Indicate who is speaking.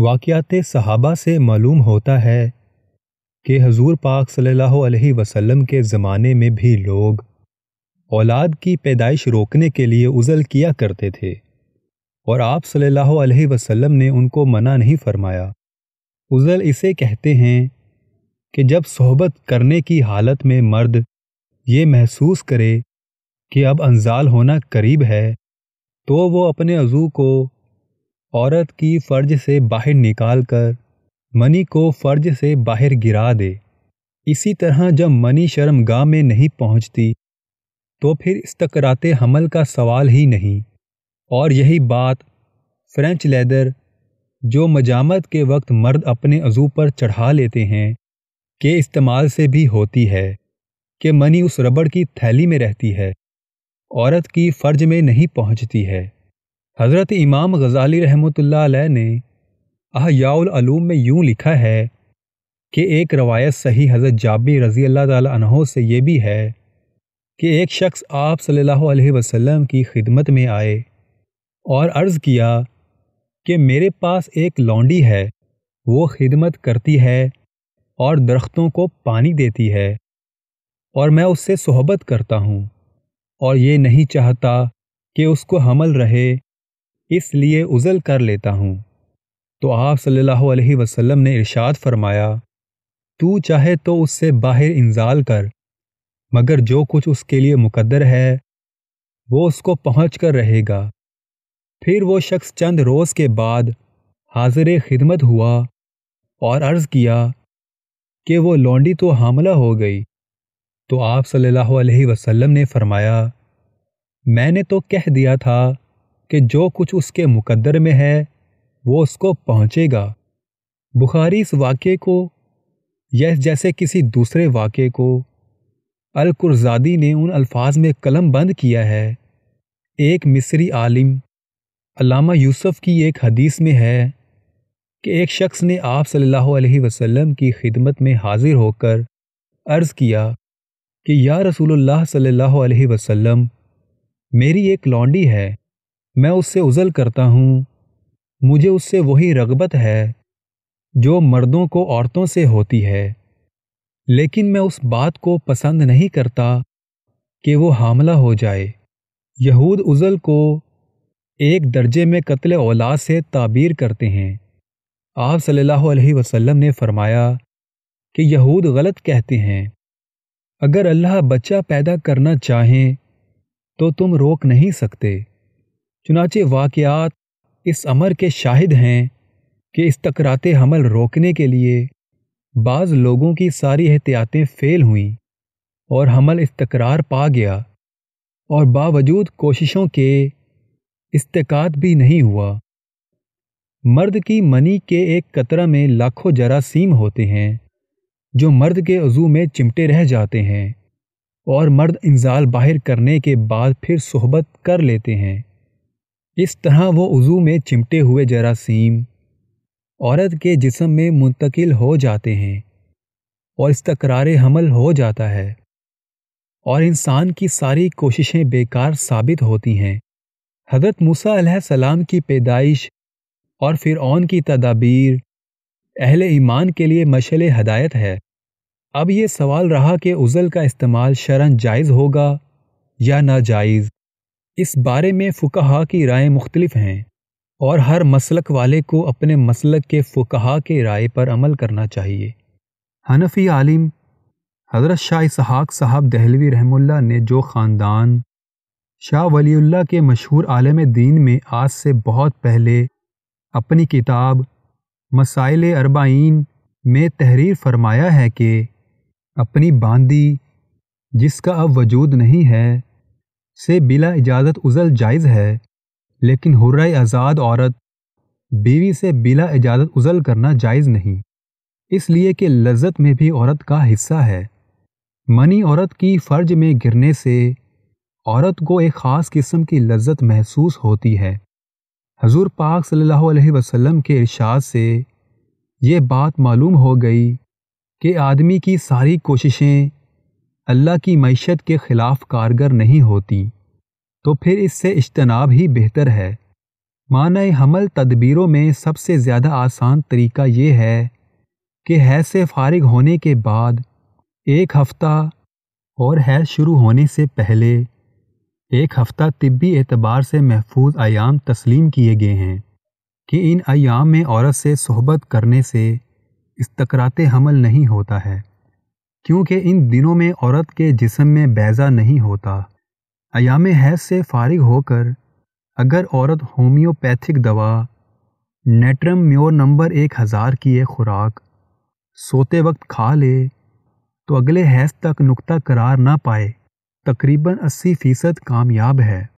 Speaker 1: वाक़ात सहाबा से मालूम होता है कि हजूर पाक सल्लल्लाहु अलैहि वसल्लम के ज़माने में भी लोग औलाद की पैदाइश रोकने के लिए उज़ल किया करते थे और आप सल्लल्लाहु अलैहि वसल्लम ने उनको मना नहीं फरमाया उज़ल इसे कहते हैं कि जब सोहबत करने की हालत में मर्द ये महसूस करे कि अब अनजाल होना करीब है तो वो अपने अज़ू को औरत की फर्ज से बाहर निकाल कर मनी को फर्ज से बाहर गिरा दे इसी तरह जब मनी शर्म शर्मगाह में नहीं पहुंचती तो फिर इस्तकरात हमल का सवाल ही नहीं और यही बात फ्रेंच लेदर जो मजामत के वक्त मर्द अपने अजू पर चढ़ा लेते हैं के इस्तेमाल से भी होती है कि मनी उस रबड़ की थैली में रहती है औरत की फर्ज में नहीं पहुंचती है हज़रत इमाम गज़ाली रहमत ने अहयाउलूम में यूँ लिखा है कि एक रवायत सही हज़रत जाबी रज़ी अल्लाह तहों से ये भी है कि एक शख्स आप सल्लल्लाहु अलैहि वसल्लम की खिदमत में आए और अर्ज़ किया कि मेरे पास एक लौंडी है वो खिदमत करती है और दरख्तों को पानी देती है और मैं उससे सहबत करता हूँ और ये नहीं चाहता कि उसको हमल रहे इसलिए उजल कर लेता हूँ तो आप सल्लल्लाहु अलैहि वसल्लम ने इरशाद फरमाया तू चाहे तो उससे बाहर इंजाल कर मगर जो कुछ उसके लिए मुकद्दर है वो उसको पहुँच कर रहेगा फिर वो शख्स चंद रोज़ के बाद हाजिर खिदमत हुआ और अर्ज़ किया कि वो लौंडी तो हामला हो गई तो आप सल्लल्लाहु अलैहि वसल्लम ने फरमाया मैंने तो कह दिया था कि जो कुछ उसके मुकद्दर में है वो उसको पहुंचेगा बुखारी इस वाक़े को यह जैसे किसी दूसरे वाक्य को अलकुरजादी ने उन अल्फाज में कलम बंद किया है एक मिस्री आलिम अलामा यूसुफ की एक हदीस में है कि एक शख्स ने आप सल्लल्लाहु अलैहि वसल्लम की खिदमत में हाजिर होकर अर्ज़ किया कि या रसूलुल्लाह सल्लल्लाहु अलैहि वसल्लम मेरी एक लौंडी है मैं उससे उजल करता हूँ मुझे उससे वही रगबत है जो मर्दों को औरतों से होती है लेकिन मैं उस बात को पसंद नहीं करता कि वो हामला हो जाए यहूद उजल को एक दर्जे में कत्ल औलाद से ताबीर करते हैं आप सल्लल्लाहु अलैहि वसल्लम ने फरमाया कि यहूद गलत कहते हैं अगर अल्लाह बच्चा पैदा करना चाहें तो तुम रोक नहीं सकते चुनाचे वाकयात इस अमर के शाहिद हैं कि इस तकराते हमल रोकने के लिए बाज़ लोगों की सारी एहतियातें फ़ेल हुईं और हमल इस्तकरार पा गया और बावजूद कोशिशों के इस्तेकात भी नहीं हुआ मर्द की मनी के एक कतरा में लाखों जरासीम होते हैं जो मर्द के अजू में चिमटे रह जाते हैं और मर्द इंजाल बाहर करने के बाद फिर सोहबत कर लेते हैं इस तरह वो उज़ू में चिमटे हुए जरासीम औरत के जिसम में मुंतकिल हो जाते हैं और इस तकरार हमल हो जाता है और इंसान की सारी कोशिशें बेकार साबित होती हैं हज़रत मूसा सलाम की पैदाइश और फ़िरौन की तदाबीर अहल ईमान के लिए मशल हदायत है अब ये सवाल रहा कि उज़ल का इस्तेमाल शरण जायज़ होगा या ना जायज़ इस बारे में फुकहा की राय मुख्तलिफ हैं और हर मसलक वाले को अपने मसलक के फुकहा के राय पर अमल करना चाहिए हनफी आलिम हज़रत शाह इसहाक साहब दहलवी रहमुल्ला ने जो ख़ानदान शाह वलीउल्ला के मशहूर आलम दीन में आज से बहुत पहले अपनी किताब मसाइल अरबाइन में तहरीर फरमाया है कि अपनी बांदी जिसका अब वजूद नहीं है से बिला इजाज़त उज़ल जायज़ है लेकिन हुर्र आज़ाद औरत बीवी से बिला इजाज़त उज़ल करना जायज़ नहीं इसलिए कि लज्जत में भी औरत का हिस्सा है मनी औरत की फ़र्ज में गिरने से औरत को एक ख़ास किस्म की लज्जत महसूस होती है हजूर पाक सल्लल्लाहु अलैहि वसल्लम के इरशाद से ये बात मालूम हो गई कि आदमी की सारी कोशिशें अल्लाह की मीशत के खिलाफ कारगर नहीं होती तो फिर इससे इज्तनाब ही बेहतर है मान हमल तदबीरों में सबसे ज़्यादा आसान तरीका ये है कि हैज से फारिग होने के बाद एक हफ़्ता और हैज शुरू होने से पहले एक हफ़्ता तिब्बी एतबार से महफूज आयाम तस्लीम किए गए हैं कि इन आयाम में औरत से सहबत करने से इस्तकरात हमल नहीं होता है क्योंकि इन दिनों में औरत के जिसम में बैज़ा नहीं होता अयाम हैज से फारिग होकर अगर औरत होम्योपैथिक दवा नेट्रम म्योर नंबर एक हज़ार की एक खुराक सोते वक्त खा ले तो अगले हैज तक नुक्ता करार ना पाए तकरीबन अस्सी फ़ीसद कामयाब है